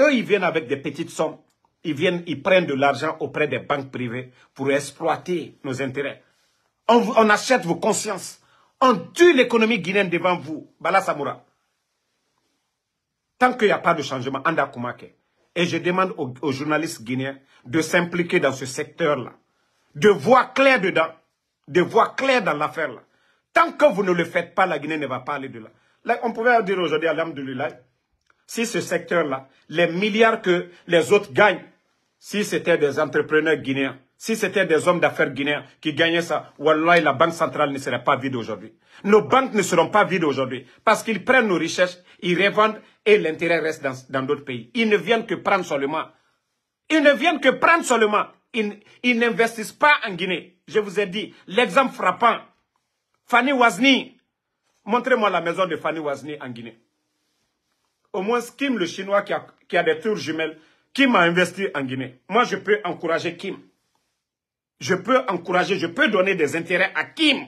eux, ils viennent avec des petites sommes. Ils viennent, ils prennent de l'argent auprès des banques privées pour exploiter nos intérêts. on achète vos consciences. On tue l'économie guinéenne devant vous, Bala Samoura. Tant qu'il n'y a pas de changement, Anda Et je demande aux, journalistes guinéens de s'impliquer dans ce secteur-là. De voir clair dedans. De voir clair dans l'affaire-là. Tant que vous ne le faites pas, la Guinée ne va pas aller de là. on pouvait dire aujourd'hui à l'âme de l'Ulay, si ce secteur-là, les milliards que les autres gagnent, si c'était des entrepreneurs guinéens, si c'était des hommes d'affaires guinéens qui gagnaient ça, Wallah, la banque centrale ne serait pas vide aujourd'hui. Nos banques ne seront pas vides aujourd'hui parce qu'ils prennent nos richesses, ils revendent et l'intérêt reste dans d'autres pays. Ils ne viennent que prendre seulement. Ils ne viennent que prendre seulement. Ils, n'investissent pas en Guinée. Je vous ai dit, l'exemple frappant, Fanny Wazni. Montrez-moi la maison de Fanny Wazni en Guinée. Au moins, Kim, le Chinois qui a, qui a des tours jumelles, Kim a investi en Guinée. Moi, je peux encourager Kim je peux encourager, je peux donner des intérêts à Kim,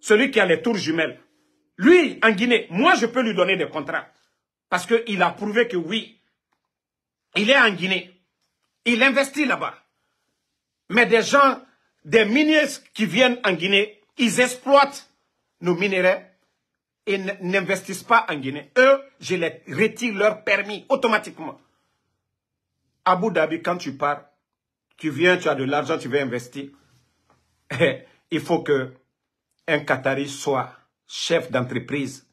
celui qui a les tours jumelles. Lui, en Guinée, moi, je peux lui donner des contrats. Parce qu'il a prouvé que oui, il est en Guinée. Il investit là-bas. Mais des gens, des miniers qui viennent en Guinée, ils exploitent nos minéraux et n'investissent pas en Guinée. Eux, je les retire leur permis automatiquement. Abu Dhabi, quand tu pars, tu viens, tu as de l'argent, tu veux investir. Eh, il faut que un Qatari soit chef d'entreprise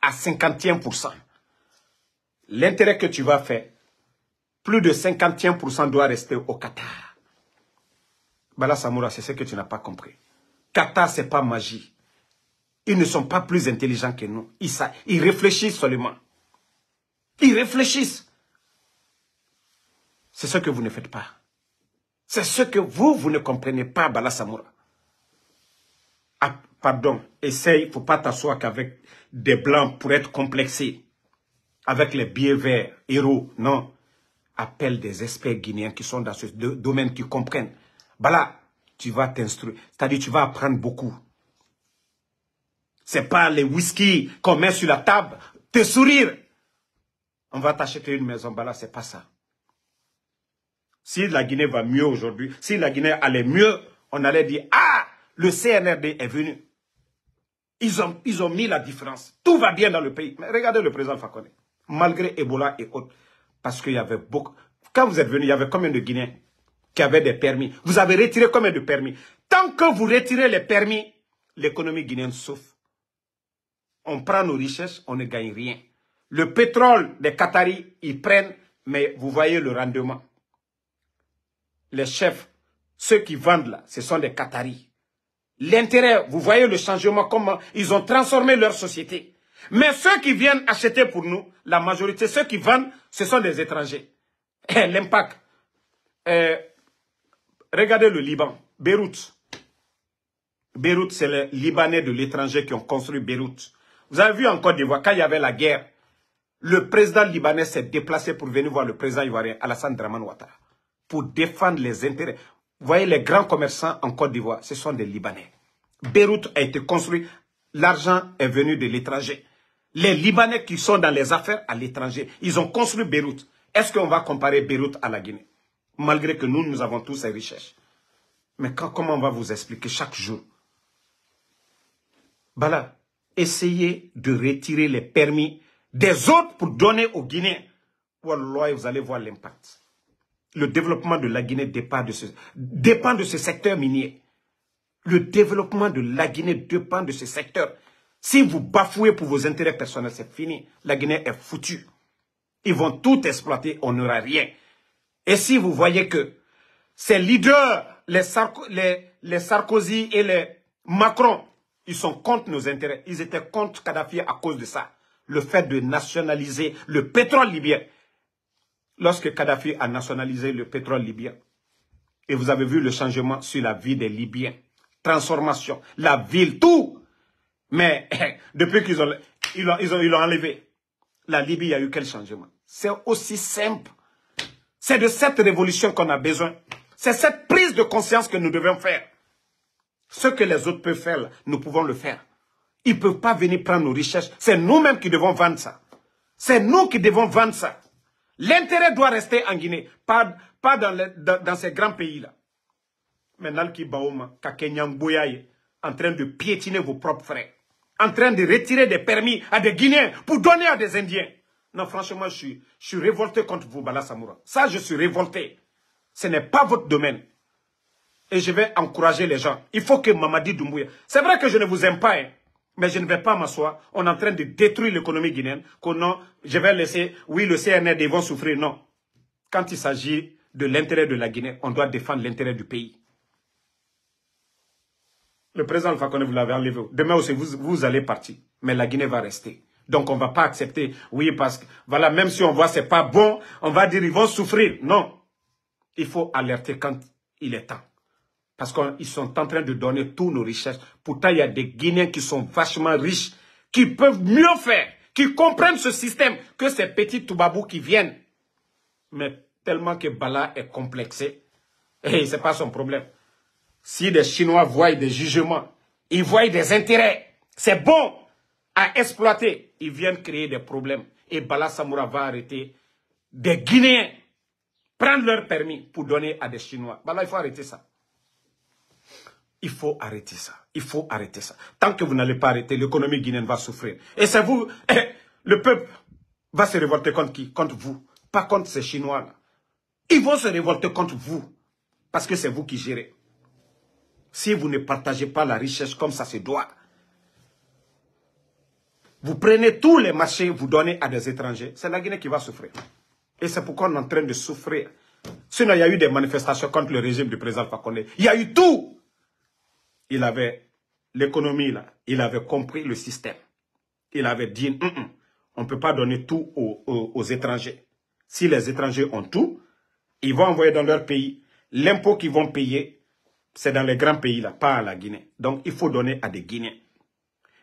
à 51%. L'intérêt que tu vas faire, plus de 51% doit rester au Qatar. Bala Samoura, c'est ce que tu n'as pas compris. Qatar, c'est pas magie. Ils ne sont pas plus intelligents que nous. ils réfléchissent seulement. Ils réfléchissent. C'est ce que vous ne faites pas. C'est ce que vous, vous ne comprenez pas, Bala Samoura. Ah, pardon, essaye, il ne faut pas t'asseoir qu'avec des blancs pour être complexé. Avec les billets verts, héros, non. Appelle des experts guinéens qui sont dans ce domaine, qui comprennent. Bala, tu vas t'instruire. C'est-à-dire, tu vas apprendre beaucoup. C'est pas les whisky qu'on met sur la table, te sourire. On va t'acheter une maison, Bala, c'est pas ça. Si la Guinée va mieux aujourd'hui, si la Guinée allait mieux, on allait dire, ah, le CNRD est venu. Ils ont, ils ont mis la différence. Tout va bien dans le pays. Mais regardez le président Fakone. Malgré Ebola et autres. Parce qu'il y avait beaucoup... Quand vous êtes venu, il y avait combien de Guinéens qui avaient des permis Vous avez retiré combien de permis Tant que vous retirez les permis, l'économie guinéenne souffre. On prend nos richesses, on ne gagne rien. Le pétrole des Qataris, ils prennent, mais vous voyez le rendement les chefs, ceux qui vendent là, ce sont des Qataris. L'intérêt, vous voyez le changement, comment ils ont transformé leur société. Mais ceux qui viennent acheter pour nous, la majorité, ceux qui vendent, ce sont des étrangers. Eh, l'impact. Eh, regardez le Liban, Beyrouth. Beyrouth, c'est les Libanais de l'étranger qui ont construit Beyrouth. Vous avez vu en Côte d'Ivoire, quand il y avait la guerre, le président libanais s'est déplacé pour venir voir le président ivoirien, Alassane Draman Ouattara pour défendre les intérêts. Vous voyez, les grands commerçants en Côte d'Ivoire, ce sont des Libanais. Beyrouth a été construit, l'argent est venu de l'étranger. Les Libanais qui sont dans les affaires à l'étranger, ils ont construit Beyrouth. Est-ce qu'on va comparer Beyrouth à la Guinée Malgré que nous, nous avons tous ces richesses. Mais comment on va vous expliquer chaque jour Voilà, essayez de retirer les permis des autres pour donner aux Guinéens. Wallah, vous allez voir l'impact. Le développement de la Guinée dépend de ce, dépend de ce secteur minier. Le développement de la Guinée dépend de ce secteur. Si vous bafouez pour vos intérêts personnels, c'est fini. La Guinée est foutue. Ils vont tout exploiter, on n'aura rien. Et si vous voyez que ces leaders, les Sarkozy et les Macron, ils sont contre nos intérêts. Ils étaient contre Kadhafi à cause de ça. Le fait de nationaliser le pétrole libyen lorsque Kadhafi a nationalisé le pétrole libyen, et vous avez vu le changement sur la vie des Libyens, transformation, la ville, tout. Mais depuis qu'ils ont, l'ont enlevé, la Libye, y a eu quel changement C'est aussi simple. C'est de cette révolution qu'on a besoin. C'est cette prise de conscience que nous devons faire. Ce que les autres peuvent faire, nous pouvons le faire. Ils ne peuvent pas venir prendre nos richesses. C'est nous-mêmes qui devons vendre ça. C'est nous qui devons vendre ça. L'intérêt doit rester en Guinée, pas, pas dans, ces grands pays-là. Maintenant, qui Baoma, en train de piétiner vos propres frères, en train de retirer des permis à des Guinéens pour donner à des Indiens. Non, franchement, je suis, révolté contre vous, Bala Samoura. Ça, je suis révolté. Ce n'est pas votre domaine. Et je vais encourager les gens. Il faut que Mamadi Doumbouya... C'est vrai que je ne vous aime pas, hein mais je ne vais pas m'asseoir. On est en train de détruire l'économie guinéenne. Que non, je vais laisser, oui, le CNRD vont souffrir. Non. Quand il s'agit de l'intérêt de la Guinée, on doit défendre l'intérêt du pays. Le président Fakone, vous l'avez enlevé. Demain aussi, vous, allez partir. Mais la Guinée va rester. Donc, on ne va pas accepter. Oui, parce que, voilà, même si on voit que ce n'est pas bon, on va dire qu'ils vont souffrir. Non. Il faut alerter quand il est temps. Parce qu'ils sont en train de donner toutes nos richesses. Pourtant, il y a des Guinéens qui sont vachement riches, qui peuvent mieux faire, qui comprennent ce système que ces petits Toubabous qui viennent. Mais tellement que Bala est complexé, et ce n'est pas son problème. Si des Chinois voient des jugements, ils voient des intérêts, c'est bon à exploiter, ils viennent créer des problèmes. Et Bala Samoura va arrêter des Guinéens prendre leur permis pour donner à des Chinois. Bala, il faut arrêter ça. Il faut arrêter ça. Il faut arrêter ça. Tant que vous n'allez pas arrêter, l'économie guinéenne va souffrir. Et c'est vous, eh, le peuple va se révolter contre qui Contre vous. Pas contre ces Chinois-là. Ils vont se révolter contre vous. Parce que c'est vous qui gérez. Si vous ne partagez pas la richesse comme ça se doit, vous prenez tous les marchés, vous donnez à des étrangers, c'est la Guinée qui va souffrir. Et c'est pourquoi on est en train de souffrir. Sinon, il y a eu des manifestations contre le régime du président Fakonde. Il y a eu tout il avait l'économie là, il avait compris le système. Il avait dit, hum, hum, on ne peut pas donner tout aux, étrangers. Si les étrangers ont tout, ils vont envoyer dans leur pays. L'impôt qu'ils vont payer, c'est dans les grands pays là, pas à la Guinée. Donc il faut donner à des Guinéens.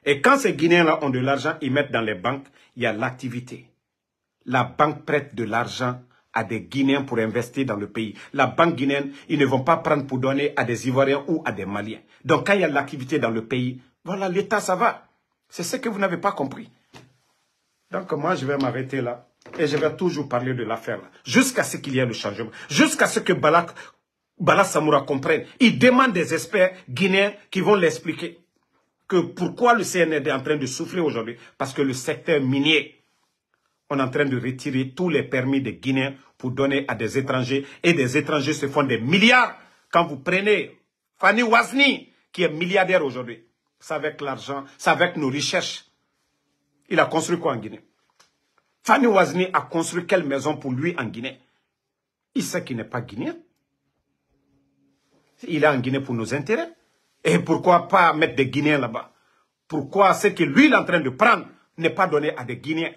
Et quand ces Guinéens-là ont de l'argent, ils mettent dans les banques, il y a l'activité. La banque prête de l'argent à des Guinéens pour investir dans le pays. La banque guinéenne, ils ne vont pas prendre pour donner à des Ivoiriens ou à des Maliens. Donc quand il y a l'activité dans le pays, voilà, l'État, ça va. C'est ce que vous n'avez pas compris. Donc moi, je vais m'arrêter là. Et je vais toujours parler de l'affaire jusqu'à ce qu'il y ait le changement, jusqu'à ce que Balak, Balak Samoura comprenne. Il demande des experts guinéens qui vont l'expliquer que pourquoi le CNRD est en train de souffrir aujourd'hui Parce que le secteur minier on est en train de retirer tous les permis des Guinéens pour donner à des étrangers. Et des étrangers se font des milliards. Quand vous prenez Fanny Wazni, qui est milliardaire aujourd'hui, c'est avec l'argent, c'est avec nos recherches. Il a construit quoi en Guinée Fanny Wazni a construit quelle maison pour lui en Guinée Il sait qu'il n'est pas guinéen. Il est en Guinée pour nos intérêts. Et pourquoi pas mettre des Guinéens là-bas Pourquoi ce que lui il est en train de prendre n'est pas donné à des Guinéens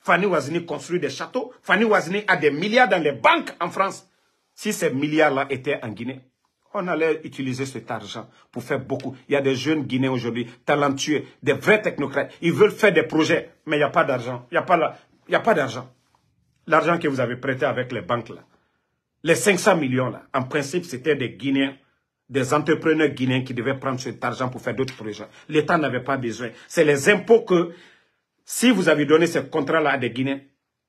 Fanny Wazini construit des châteaux. Fanny Wazini a des milliards dans les banques en France. Si ces milliards-là étaient en Guinée, on allait utiliser cet argent pour faire beaucoup. Il y a des jeunes Guinéens aujourd'hui, talentueux, des vrais technocrates. Ils veulent faire des projets, mais il n'y a pas d'argent. Il n'y a pas, pas d'argent. L'argent que vous avez prêté avec les banques, là, les 500 millions, là, en principe, c'était des Guinéens, des entrepreneurs guinéens qui devaient prendre cet argent pour faire d'autres projets. L'État n'avait pas besoin. C'est les impôts que si vous avez donné ce contrat-là à des Guinéens,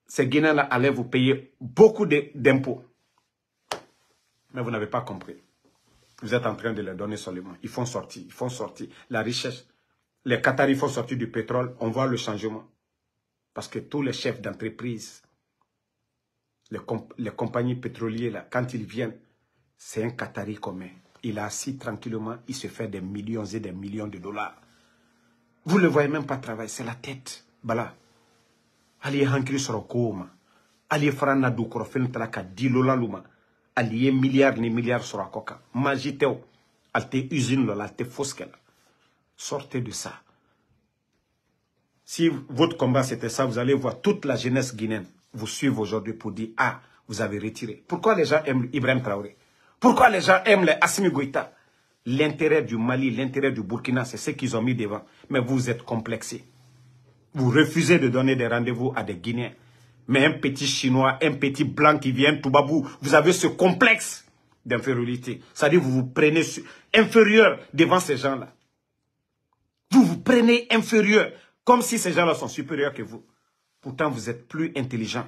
ces Guinéens-là allaient vous payer beaucoup d'impôts. Mais vous n'avez pas compris. Vous êtes en train de les donner seulement. Ils font sortir, ils font sortir. La richesse, les Qataris font sortir du pétrole, on voit le changement. Parce que tous les chefs d'entreprise, les, compagnies pétrolières, là, quand ils viennent, c'est un Qatari commun. Il est assis tranquillement, il se fait des millions et des millions de dollars. Vous ne le voyez même pas travailler, c'est la tête bala ali Hankri Sorokouma. ali ma hali ye fara milliards milliards ali ni usine la ali sortez de ça si votre combat c'était ça vous allez voir toute la jeunesse guinéenne vous suivre aujourd'hui pour dire ah vous avez retiré pourquoi les gens aiment Ibrahim Traoré pourquoi les gens aiment les Assimi Goïta l'intérêt du Mali l'intérêt du Burkina c'est ce qu'ils ont mis devant mais vous êtes complexé vous refusez de donner des rendez-vous à des Guinéens. Mais un petit Chinois, un petit Blanc qui vient, tout babou, vous avez ce complexe d'infériorité. C'est-à-dire vous vous prenez inférieur devant ces gens-là. Vous vous prenez inférieur, comme si ces gens-là sont supérieurs que vous. Pourtant, vous êtes plus intelligent.